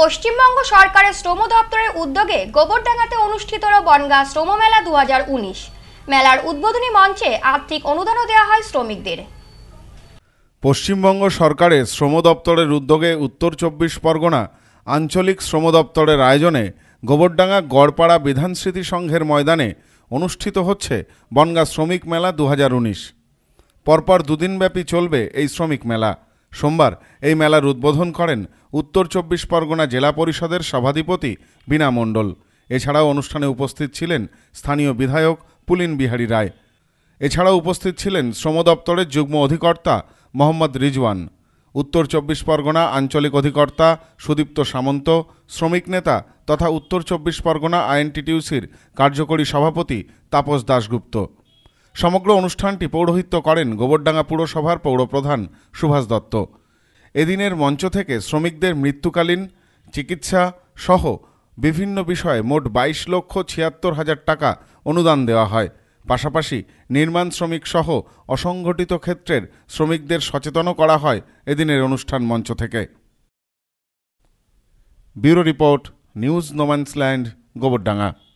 পশ্চিমবঙ্গ সরকারের শ্রম দপ্তরের উদ্যোগে গোবরডাঙ্গাতে অনুষ্ঠিত হল বনগাঁ শ্রম মেলা দু মেলার উদ্বোধনী মঞ্চে আর্থিক অনুদানও দেওয়া হয় শ্রমিকদের পশ্চিমবঙ্গ সরকারের শ্রম দপ্তরের উদ্যোগে উত্তর চব্বিশ পরগনা আঞ্চলিক শ্রম দপ্তরের আয়োজনে গোবরডাঙ্গা গড়পাড়া বিধানস্মৃতি সংঘের ময়দানে অনুষ্ঠিত হচ্ছে বনগাঁ শ্রমিক মেলা দু পরপর দুদিনব্যাপী চলবে এই শ্রমিক মেলা সোমবার এই মেলার উদ্বোধন করেন উত্তর চব্বিশ পরগনা জেলা পরিষদের সভাধিপতি বিনা মণ্ডল এছাড়াও অনুষ্ঠানে উপস্থিত ছিলেন স্থানীয় বিধায়ক পুলিন বিহারী রায় এছাড়াও উপস্থিত ছিলেন শ্রম দপ্তরের যুগ্ম অধিকর্তা মোহাম্মদ রিজওয়ান উত্তর চব্বিশ পরগনা আঞ্চলিক অধিকর্তা সুদীপ্ত সামন্ত শ্রমিক নেতা তথা উত্তর চব্বিশ পরগনা আইএনটিটিউসির কার্যকরী সভাপতি তাপস দাশগুপ্ত সমগ্র অনুষ্ঠানটি পৌরোহিত্য করেন গোবরডাঙ্গা পুরসভার পৌরপ্রধান সুভাষ দত্ত এদিনের মঞ্চ থেকে শ্রমিকদের মৃত্যুকালীন চিকিৎসা সহ বিভিন্ন বিষয়ে মোট বাইশ লক্ষ ছিয়াত্তর হাজার টাকা অনুদান দেওয়া হয় পাশাপাশি নির্মাণ শ্রমিক সহ অসংগঠিত ক্ষেত্রের শ্রমিকদের সচেতনও করা হয় এদিনের অনুষ্ঠান মঞ্চ থেকে bureau report news no man's land Gobardanga